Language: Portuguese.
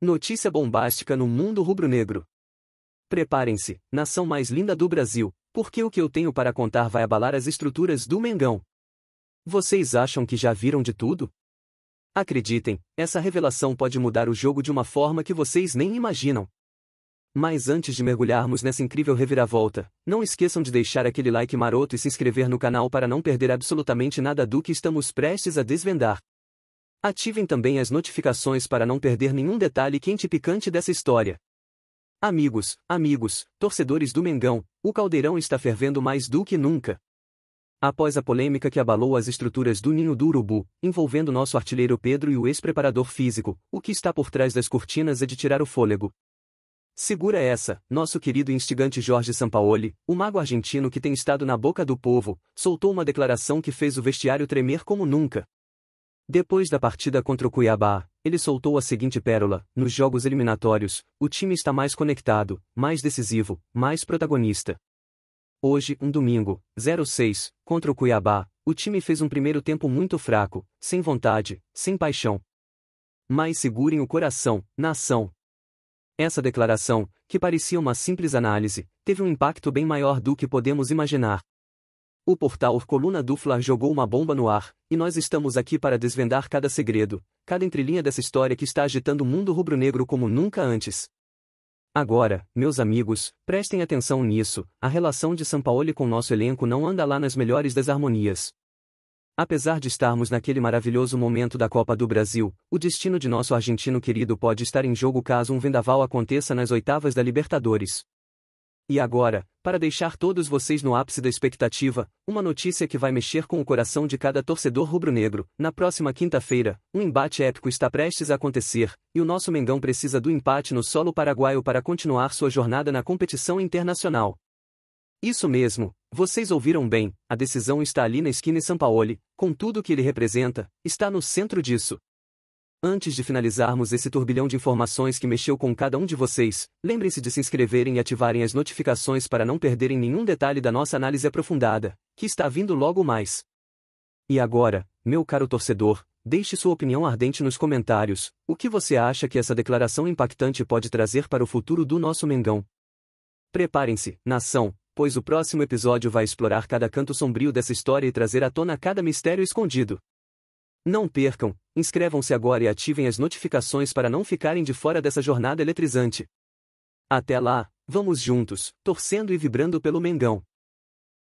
Notícia bombástica no mundo rubro-negro. Preparem-se, nação mais linda do Brasil, porque o que eu tenho para contar vai abalar as estruturas do Mengão. Vocês acham que já viram de tudo? Acreditem, essa revelação pode mudar o jogo de uma forma que vocês nem imaginam. Mas antes de mergulharmos nessa incrível reviravolta, não esqueçam de deixar aquele like maroto e se inscrever no canal para não perder absolutamente nada do que estamos prestes a desvendar. Ativem também as notificações para não perder nenhum detalhe quente e picante dessa história. Amigos, amigos, torcedores do Mengão, o caldeirão está fervendo mais do que nunca. Após a polêmica que abalou as estruturas do ninho do urubu, envolvendo nosso artilheiro Pedro e o ex-preparador físico, o que está por trás das cortinas é de tirar o fôlego. Segura essa, nosso querido instigante Jorge Sampaoli, o mago argentino que tem estado na boca do povo, soltou uma declaração que fez o vestiário tremer como nunca. Depois da partida contra o Cuiabá, ele soltou a seguinte pérola: nos jogos eliminatórios, o time está mais conectado, mais decisivo, mais protagonista. Hoje, um domingo, 06, contra o Cuiabá, o time fez um primeiro tempo muito fraco, sem vontade, sem paixão. Mas segurem o coração, nação. Essa declaração, que parecia uma simples análise, teve um impacto bem maior do que podemos imaginar. O portal Coluna Duflar jogou uma bomba no ar, e nós estamos aqui para desvendar cada segredo, cada entrelinha dessa história que está agitando o mundo rubro-negro como nunca antes. Agora, meus amigos, prestem atenção nisso, a relação de Sampaoli com nosso elenco não anda lá nas melhores das harmonias. Apesar de estarmos naquele maravilhoso momento da Copa do Brasil, o destino de nosso argentino querido pode estar em jogo caso um vendaval aconteça nas oitavas da Libertadores. E agora, para deixar todos vocês no ápice da expectativa, uma notícia que vai mexer com o coração de cada torcedor rubro-negro. Na próxima quinta-feira, um embate épico está prestes a acontecer, e o nosso Mengão precisa do empate no solo paraguaio para continuar sua jornada na competição internacional. Isso mesmo, vocês ouviram bem, a decisão está ali na esquina Sampaoli, com tudo o que ele representa, está no centro disso. Antes de finalizarmos esse turbilhão de informações que mexeu com cada um de vocês, lembrem-se de se inscreverem e ativarem as notificações para não perderem nenhum detalhe da nossa análise aprofundada, que está vindo logo mais. E agora, meu caro torcedor, deixe sua opinião ardente nos comentários. O que você acha que essa declaração impactante pode trazer para o futuro do nosso Mengão? Preparem-se, nação, pois o próximo episódio vai explorar cada canto sombrio dessa história e trazer à tona cada mistério escondido. Não percam, inscrevam-se agora e ativem as notificações para não ficarem de fora dessa jornada eletrizante. Até lá, vamos juntos, torcendo e vibrando pelo Mengão.